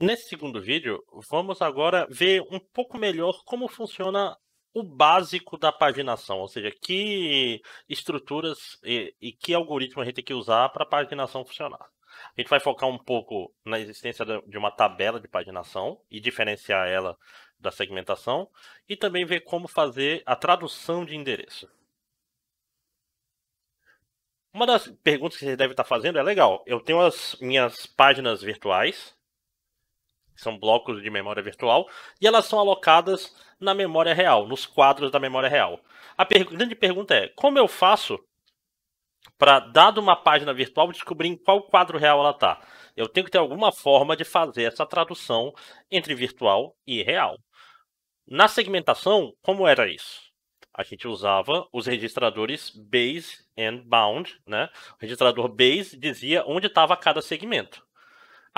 Nesse segundo vídeo, vamos agora ver um pouco melhor como funciona o básico da paginação, ou seja, que estruturas e, e que algoritmo a gente tem que usar para a paginação funcionar. A gente vai focar um pouco na existência de uma tabela de paginação e diferenciar ela da segmentação e também ver como fazer a tradução de endereço. Uma das perguntas que você deve estar fazendo é legal. Eu tenho as minhas páginas virtuais são blocos de memória virtual, e elas são alocadas na memória real, nos quadros da memória real. A per grande pergunta é: como eu faço para, dado uma página virtual, descobrir em qual quadro real ela está? Eu tenho que ter alguma forma de fazer essa tradução entre virtual e real. Na segmentação, como era isso? A gente usava os registradores base and bound, né? O registrador base dizia onde estava cada segmento.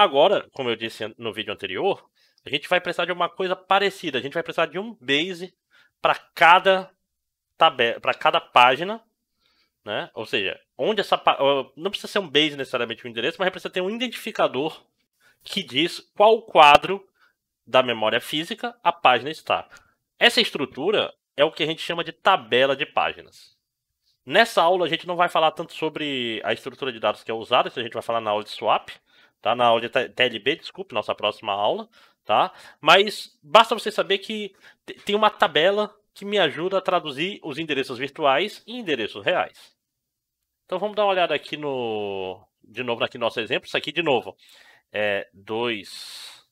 Agora, como eu disse no vídeo anterior, a gente vai precisar de uma coisa parecida. A gente vai precisar de um base para cada tabela, para cada página, né? Ou seja, onde essa não precisa ser um base necessariamente um endereço, mas precisa ter um identificador que diz qual quadro da memória física a página está. Essa estrutura é o que a gente chama de tabela de páginas. Nessa aula a gente não vai falar tanto sobre a estrutura de dados que é usada, isso a gente vai falar na aula de swap, tá? Na aula de TLB, desculpe, nossa próxima aula, tá? Mas basta você saber que tem uma tabela que me ajuda a traduzir os endereços virtuais em endereços reais. Então vamos dar uma olhada aqui no, de novo aqui no nosso exemplo, isso aqui de novo é 2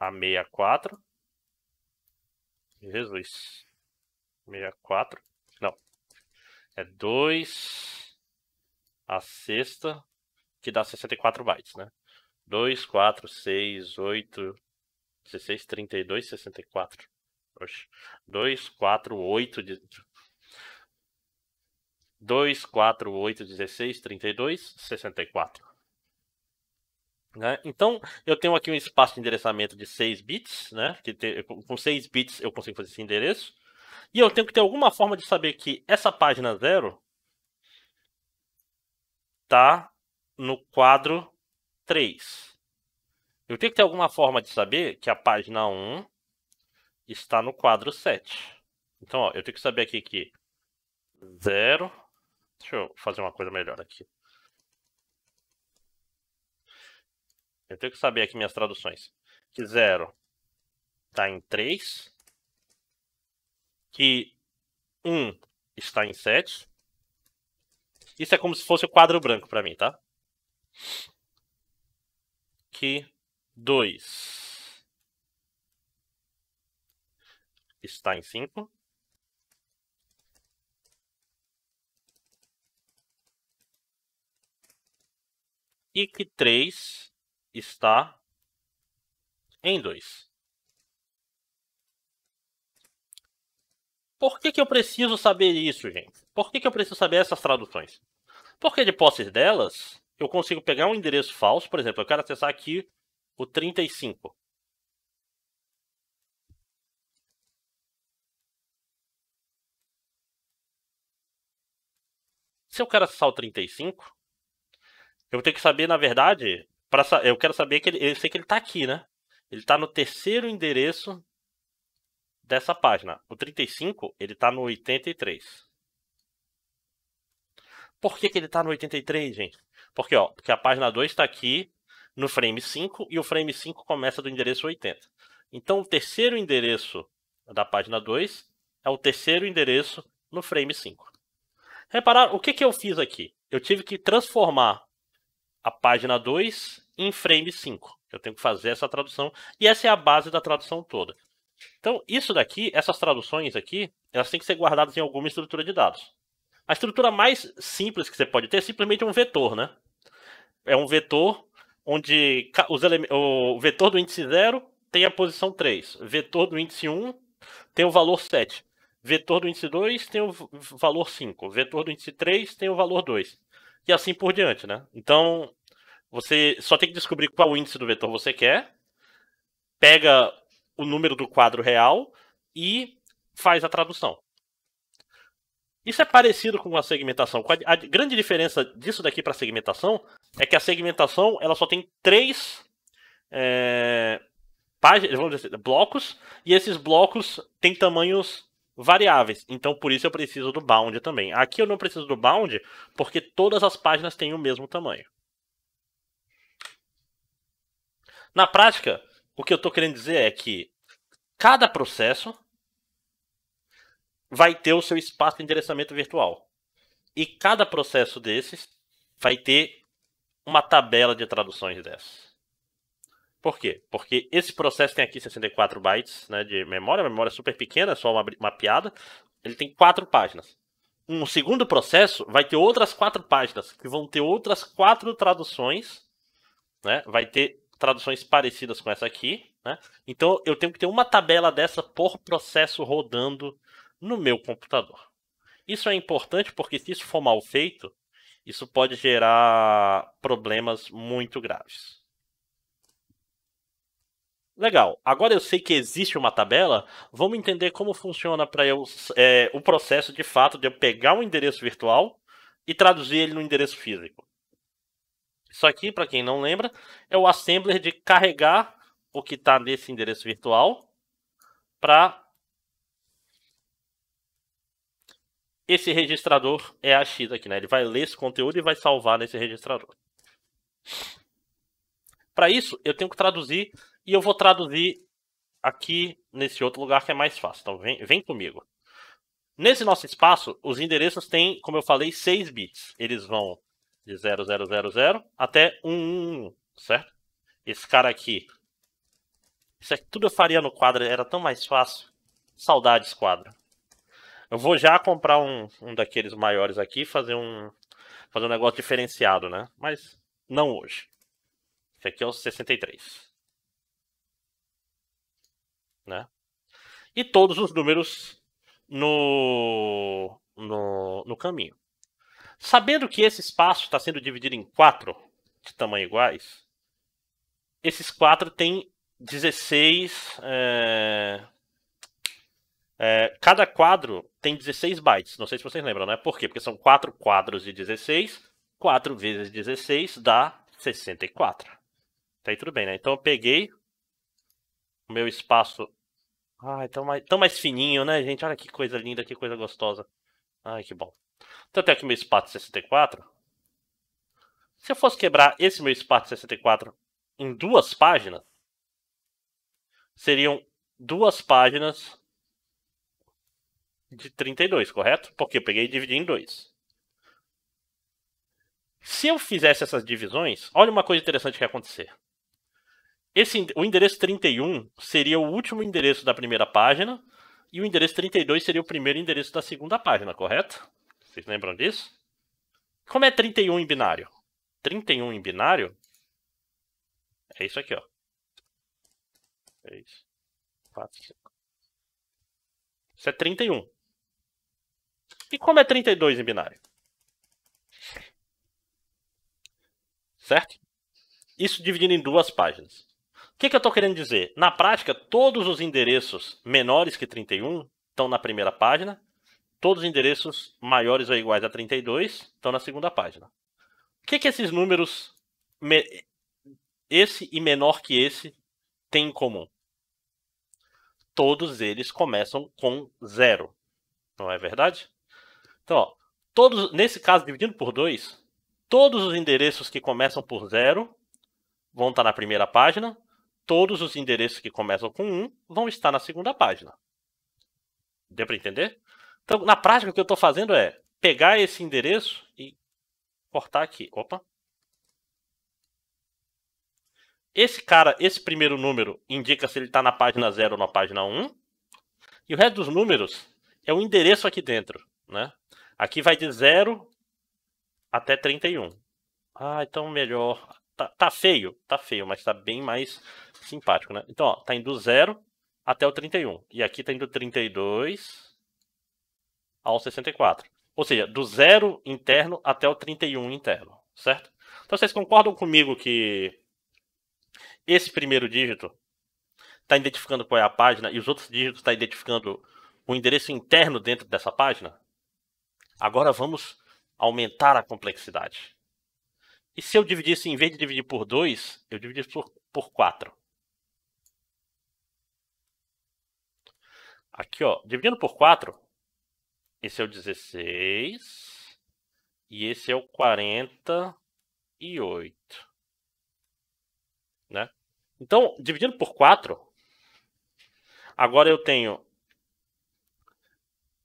a 64. Jesus. 64. Não. É 2 a sexta, que dá 64 bytes, né? 2, 4, 6, 8, 16, 32, 64. Oxe. 2, 4, 8, 2, 4, 8, 16, 32, 64. Né? Então, eu tenho aqui um espaço de endereçamento de 6 bits, né? que te, com 6 bits eu consigo fazer esse endereço. E eu tenho que ter alguma forma de saber que essa página 0 está no quadro 3. Eu tenho que ter alguma forma de saber que a página 1 está no quadro 7. Então, ó, eu tenho que saber aqui que 0. Deixa eu fazer uma coisa melhor aqui. Eu tenho que saber aqui minhas traduções. Que 0 tá está em 3. Que 1 está em 7. Isso é como se fosse o quadro branco para mim, tá? tá? que 2 está em 5. E que 3 está em 2. Por que, que eu preciso saber isso, gente? Por que, que eu preciso saber essas traduções? Porque de posse delas, eu consigo pegar um endereço falso, por exemplo, eu quero acessar aqui o 35. Se eu quero acessar o 35, eu tenho que saber, na verdade, pra, eu quero saber que ele, eu sei que ele está aqui, né? Ele está no terceiro endereço dessa página. O 35, ele está no 83. Por que, que ele está no 83, gente? Porque, ó, porque a página 2 está aqui no frame 5 e o frame 5 começa do endereço 80. Então, o terceiro endereço da página 2 é o terceiro endereço no frame 5. Reparar o que, que eu fiz aqui? Eu tive que transformar a página 2 em frame 5. Eu tenho que fazer essa tradução e essa é a base da tradução toda. Então, isso daqui, essas traduções aqui, elas têm que ser guardadas em alguma estrutura de dados. A estrutura mais simples que você pode ter é simplesmente um vetor, né? é um vetor onde os o vetor do índice 0 tem a posição 3, vetor do índice 1 tem o valor 7, vetor do índice 2 tem o valor 5, vetor do índice 3 tem o valor 2, e assim por diante, né? Então, você só tem que descobrir qual índice do vetor você quer, pega o número do quadro real e faz a tradução. Isso é parecido com a segmentação. A grande diferença disso daqui para a segmentação é que a segmentação ela só tem três é, páginas, vamos dizer, assim, blocos, e esses blocos têm tamanhos variáveis. Então, por isso eu preciso do bound também. Aqui eu não preciso do bound, porque todas as páginas têm o mesmo tamanho. Na prática, o que eu estou querendo dizer é que cada processo vai ter o seu espaço de endereçamento virtual. E cada processo desses vai ter uma tabela de traduções dessa. Por quê? Porque esse processo tem aqui 64 bytes né, de memória, a memória é super pequena, é só uma mapeada. Ele tem quatro páginas. Um segundo processo vai ter outras quatro páginas, que vão ter outras quatro traduções. Né? Vai ter traduções parecidas com essa aqui. Né? Então eu tenho que ter uma tabela dessa por processo rodando no meu computador. Isso é importante porque se isso for mal feito, isso pode gerar problemas muito graves. Legal. Agora eu sei que existe uma tabela, vamos entender como funciona para eu é, o processo de fato de eu pegar um endereço virtual e traduzir ele no endereço físico. Isso aqui, para quem não lembra, é o assembler de carregar o que está nesse endereço virtual para esse registrador é a X aqui, né? Ele vai ler esse conteúdo e vai salvar nesse registrador. Para isso, eu tenho que traduzir e eu vou traduzir aqui nesse outro lugar que é mais fácil. Então, vem, vem comigo. Nesse nosso espaço, os endereços têm, como eu falei, 6 bits. Eles vão de 0000 até 111, certo? Esse cara aqui. Isso aqui tudo eu faria no quadro, era tão mais fácil. Saudades, quadro. Eu vou já comprar um, um daqueles maiores aqui fazer um fazer um negócio diferenciado, né? Mas não hoje. Esse aqui é o 63. Né? E todos os números no, no, no caminho. Sabendo que esse espaço está sendo dividido em quatro de tamanho iguais, esses quatro têm 16. É eh, é, cada quadro tem 16 bytes. Não sei se vocês lembram, né? Por quê? Porque são quatro quadros de 16. 4 vezes 16 dá 64. Tá aí tudo bem, né? Então eu peguei o meu espaço. Ai, tão mais, tão mais fininho, né, gente? Olha que coisa linda, que coisa gostosa. Ai, que bom. Então eu tenho aqui meu espaço 64. Se eu fosse quebrar esse meu espaço 64 em duas páginas, seriam duas páginas de 32, correto? Porque eu peguei e dividi em dois. Se eu fizesse essas divisões, olha uma coisa interessante que ia acontecer. Esse, o endereço 31 seria o último endereço da primeira página e o endereço 32 seria o primeiro endereço da segunda página, correto? Vocês lembram disso? Como é 31 em binário? 31 em binário é isso aqui, ó. 3, 4, 5. Isso é 31. E como é 32 em binário? Certo? Isso dividido em duas páginas. O que, que eu estou querendo dizer? Na prática, todos os endereços menores que 31 estão na primeira página. Todos os endereços maiores ou iguais a 32 estão na segunda página. O que, que esses números, esse e menor que esse, têm em comum? Todos eles começam com zero. Não é verdade? Então, ó, todos, nesse caso, dividindo por 2, todos os endereços que começam por 0 vão estar na primeira página, todos os endereços que começam com 1 um vão estar na segunda página. Deu para entender? Então, na prática, o que eu estou fazendo é pegar esse endereço e cortar aqui. Opa! Esse cara, esse primeiro número, indica se ele está na página 0 ou na página 1. E o resto dos números é o endereço aqui dentro, né? Aqui vai de 0 até 31. Ah, então melhor. Tá, tá, feio, tá feio, mas tá bem mais simpático, né? Então, ó, tá indo 0 até o 31. E aqui tá indo 32 ao 64. Ou seja, do 0 interno até o 31 interno, certo? Então vocês concordam comigo que esse primeiro dígito está identificando qual é a página e os outros dígitos estão tá identificando o endereço interno dentro dessa página? Agora vamos aumentar a complexidade. E se eu dividisse, em vez de dividir por 2, eu dividisse por, por 4? Aqui, ó, dividindo por 4, esse é o 16 e esse é o 48. Né? Então, dividindo por 4, agora eu tenho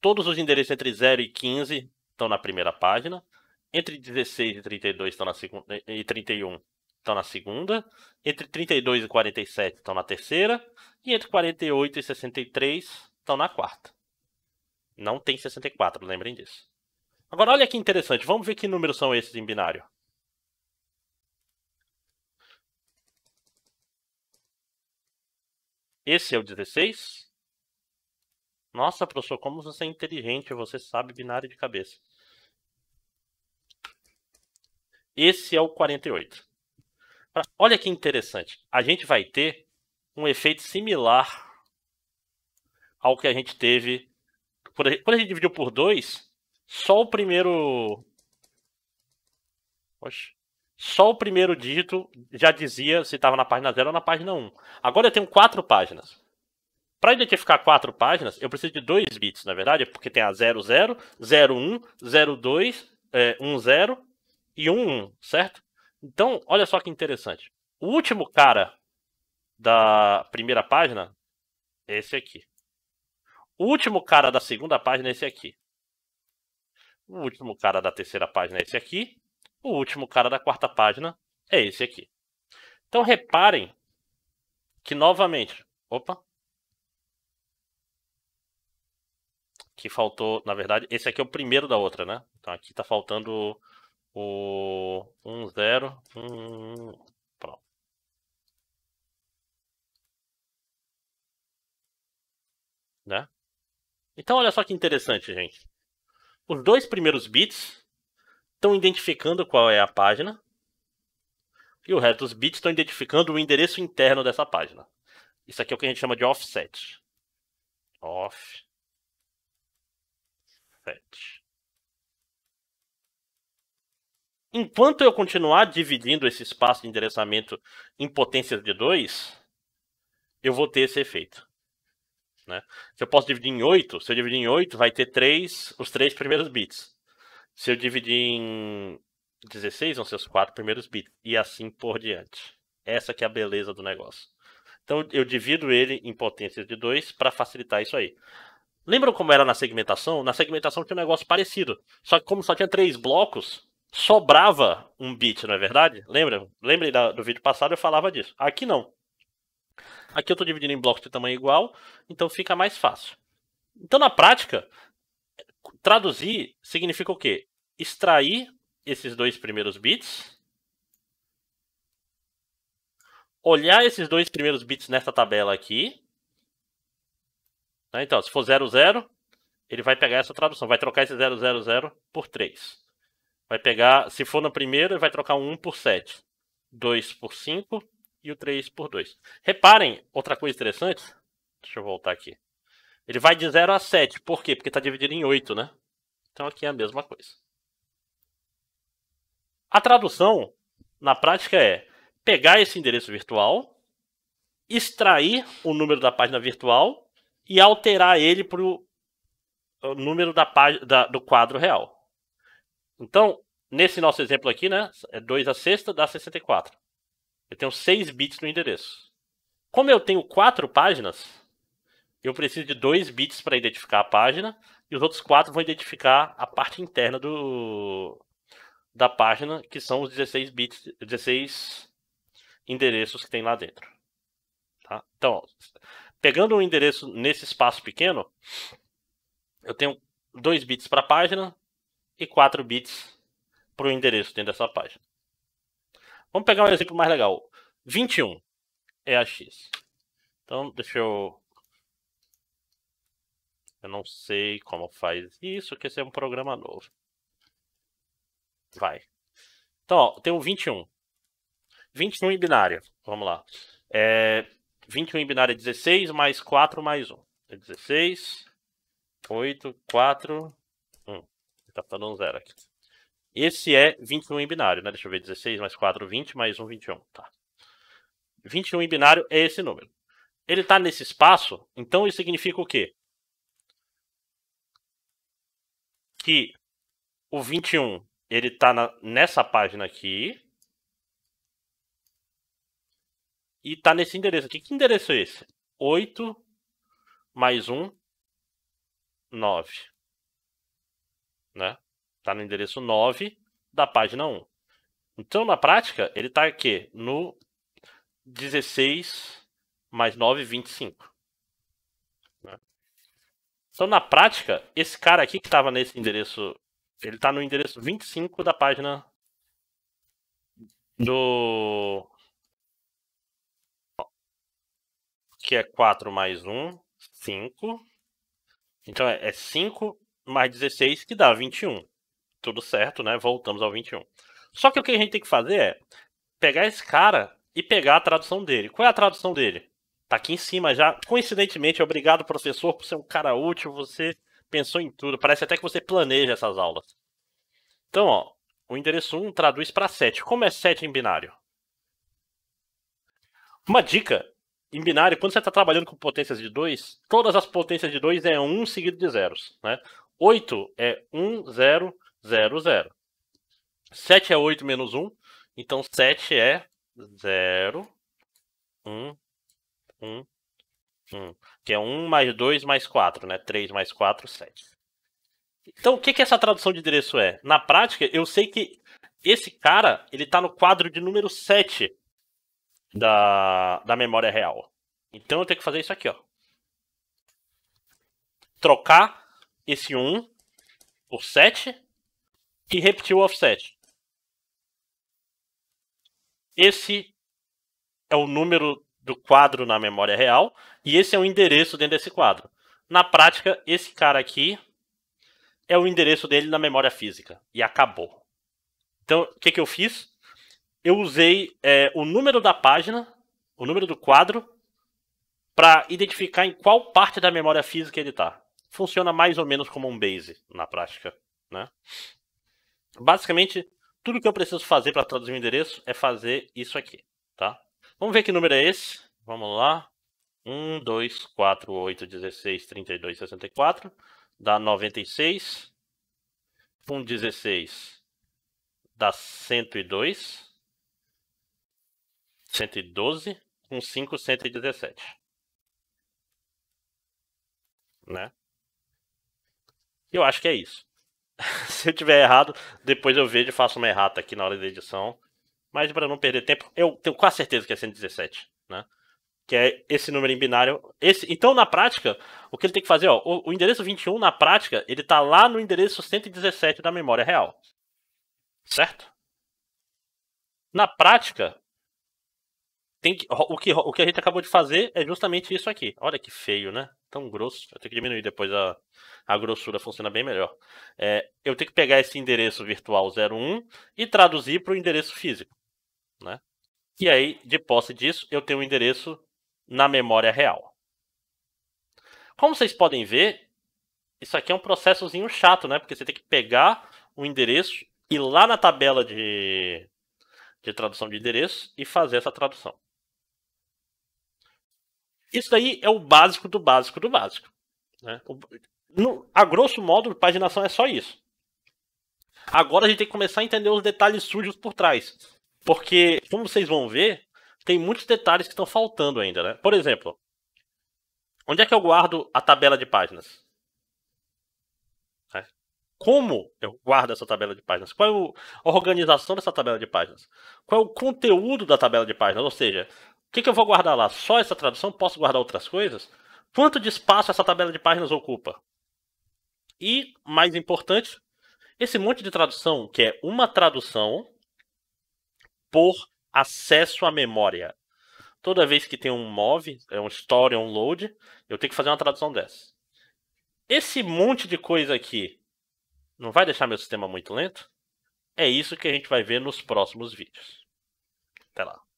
Todos os endereços entre 0 e 15 estão na primeira página. Entre 16 e 32 estão na segunda, e 31 estão na segunda. Entre 32 e 47 estão na terceira. E entre 48 e 63 estão na quarta. Não tem 64, lembrem disso. Agora, olha que interessante. Vamos ver que números são esses em binário. Esse é o 16. Nossa, professor, como você é inteligente, você sabe binário de cabeça. Esse é o 48. Olha que interessante. A gente vai ter um efeito similar ao que a gente teve. Quando a gente dividiu por 2, só o primeiro. Só o primeiro dígito já dizia se estava na página 0 ou na página 1. Um. Agora eu tenho quatro páginas. Para identificar quatro páginas, eu preciso de dois bits, na verdade, porque tem a 00, 01, 02, é, 10 e 11, certo? Então, olha só que interessante. O último cara da primeira página é esse aqui. O último cara da segunda página é esse aqui. O último cara da terceira página é esse aqui. O último cara da quarta página é esse aqui. Então, reparem que novamente. Opa, que faltou, na verdade, esse aqui é o primeiro da outra, né? Então aqui tá faltando o 1, 0, um pronto. Né? Então olha só que interessante, gente. Os dois primeiros bits estão identificando qual é a página e o resto dos bits estão identificando o endereço interno dessa página. Isso aqui é o que a gente chama de offset. Offset 7. Enquanto eu continuar dividindo esse espaço de endereçamento em potências de 2, eu vou ter esse efeito. Né? Se eu posso dividir em 8, se eu dividir em 8, vai ter três os três primeiros bits. Se eu dividir em 16, vão ser os quatro primeiros bits. E assim por diante. Essa que é a beleza do negócio. Então eu divido ele em potências de 2 para facilitar isso aí. Lembram como era na segmentação? Na segmentação tinha um negócio parecido. Só que como só tinha três blocos, sobrava um bit, não é verdade? Lembra? Lembrem do vídeo passado, eu falava disso. Aqui não. Aqui eu estou dividindo em blocos de tamanho igual, então fica mais fácil. Então, na prática, traduzir significa o quê? Extrair esses dois primeiros bits, olhar esses dois primeiros bits nessa tabela aqui, Tá? Então, se for 00, ele vai pegar essa tradução, vai trocar esse 000 por 3. Vai pegar, se for na primeira, ele vai trocar um 1 por 7, 2 por 5 e o 3 por 2. Reparem, outra coisa interessante, deixa eu voltar aqui. Ele vai de 0 a 7, por quê? Porque está dividido em 8, né? Então aqui é a mesma coisa. A tradução, na prática, é pegar esse endereço virtual, extrair o número da página virtual e alterar ele para o número da, da, do quadro real. Então, nesse nosso exemplo aqui, né, é 2 a sexta dá 64. Eu tenho 6 bits no endereço. Como eu tenho 4 páginas, eu preciso de 2 bits para identificar a página e os outros 4 vão identificar a parte interna do, da página, que são os 16 bits, 16 endereços que tem lá dentro. Tá? Então, pegando um endereço nesse espaço pequeno, eu tenho 2 bits para a página e 4 bits para o endereço dentro dessa página. Vamos pegar um exemplo mais legal. 21 é a X. Então, deixa eu... Eu não sei como faz isso, que esse é um programa novo. Vai. Então, ó, tem o 21. 21 em binário. Vamos lá. É, 21 em binário é 16, mais 4 mais 1. É 16, 8, 4, 1. Está faltando um zero aqui. Esse é 21 em binário, né? Deixa eu ver, 16 mais 4, 20, mais 1, 21. Tá. 21 em binário é esse número. Ele está nesse espaço, então isso significa o quê? Que o 21 está nessa página aqui, E tá nesse endereço aqui. Que endereço é esse? 8 mais 1, 9. Né? Tá no endereço 9 da página 1. Então, na prática, ele tá aqui no 16 mais 9, 25. Né? Então, na prática, esse cara aqui que estava nesse endereço, ele tá no endereço 25 da página do que é 4 mais 1, 5. Então é 5 é mais 16 que dá 21. Tudo certo, né? Voltamos ao 21. Só que o que a gente tem que fazer é pegar esse cara e pegar a tradução dele. Qual é a tradução dele? Tá aqui em cima já. Coincidentemente, obrigado, professor, por ser um cara útil. Você pensou em tudo. Parece até que você planeja essas aulas. Então, ó, o endereço 1 traduz para 7. Como é 7 em binário? Uma dica em binário, quando você está trabalhando com potências de 2, todas as potências de 2 é 1 um seguido de zeros. Né? 8 é 1, 0, 0, 0. 7 é 8 menos 1, então 7 é 0, 1, 1, 1. Que é 1 mais 2 mais 4, né? 3 mais 4, 7. Então, o que, que essa tradução de endereço é? Na prática, eu sei que esse cara, está no quadro de número 7 da, da memória real. Então eu tenho que fazer isso aqui, ó. Trocar esse 1 por 7 e repetir o offset. Esse é o número do quadro na memória real e esse é o endereço dentro desse quadro. Na prática, esse cara aqui é o endereço dele na memória física e acabou. Então, o que, que eu fiz? eu usei é, o número da página, o número do quadro, para identificar em qual parte da memória física ele está. Funciona mais ou menos como um base na prática. Né? Basicamente, tudo que eu preciso fazer para traduzir o endereço é fazer isso aqui. Tá? Vamos ver que número é esse. Vamos lá. 1, 2, 4, 8, 16, 32, 64. Dá 96. 1, 16. Dá 102. 112 com 5, 117. Né? Eu acho que é isso. Se eu tiver errado, depois eu vejo e faço uma errata aqui na hora da edição. Mas para não perder tempo, eu tenho quase certeza que é 117, né? Que é esse número em binário. Esse, então, na prática, o que ele tem que fazer, ó, o, o endereço 21, na prática, ele tá lá no endereço 117 da memória real. Certo? Na prática, tem que, o, que, o que a gente acabou de fazer é justamente isso aqui. Olha que feio, né? Tão grosso. Eu tenho que diminuir depois a, a grossura, funciona bem melhor. É, eu tenho que pegar esse endereço virtual 01 e traduzir para o endereço físico. Né? E aí, de posse disso, eu tenho o um endereço na memória real. Como vocês podem ver, isso aqui é um processozinho chato, né? Porque você tem que pegar o endereço e lá na tabela de, de tradução de endereço e fazer essa tradução. Isso daí é o básico do básico do básico. Né? O, no, a grosso modo, paginação é só isso. Agora a gente tem que começar a entender os detalhes sujos por trás. Porque, como vocês vão ver, tem muitos detalhes que estão faltando ainda, né? Por exemplo, onde é que eu guardo a tabela de páginas? Né? Como eu guardo essa tabela de páginas? Qual é a organização dessa tabela de páginas? Qual é o conteúdo da tabela de páginas? Ou seja, que, que eu vou guardar lá? Só essa tradução? Posso guardar outras coisas? Quanto de espaço essa tabela de páginas ocupa? E, mais importante, esse monte de tradução, que é uma tradução por acesso à memória. Toda vez que tem um MOV, é um Store, é um Load, eu tenho que fazer uma tradução dessa. Esse monte de coisa aqui não vai deixar meu sistema muito lento? É isso que a gente vai ver nos próximos vídeos. Até lá.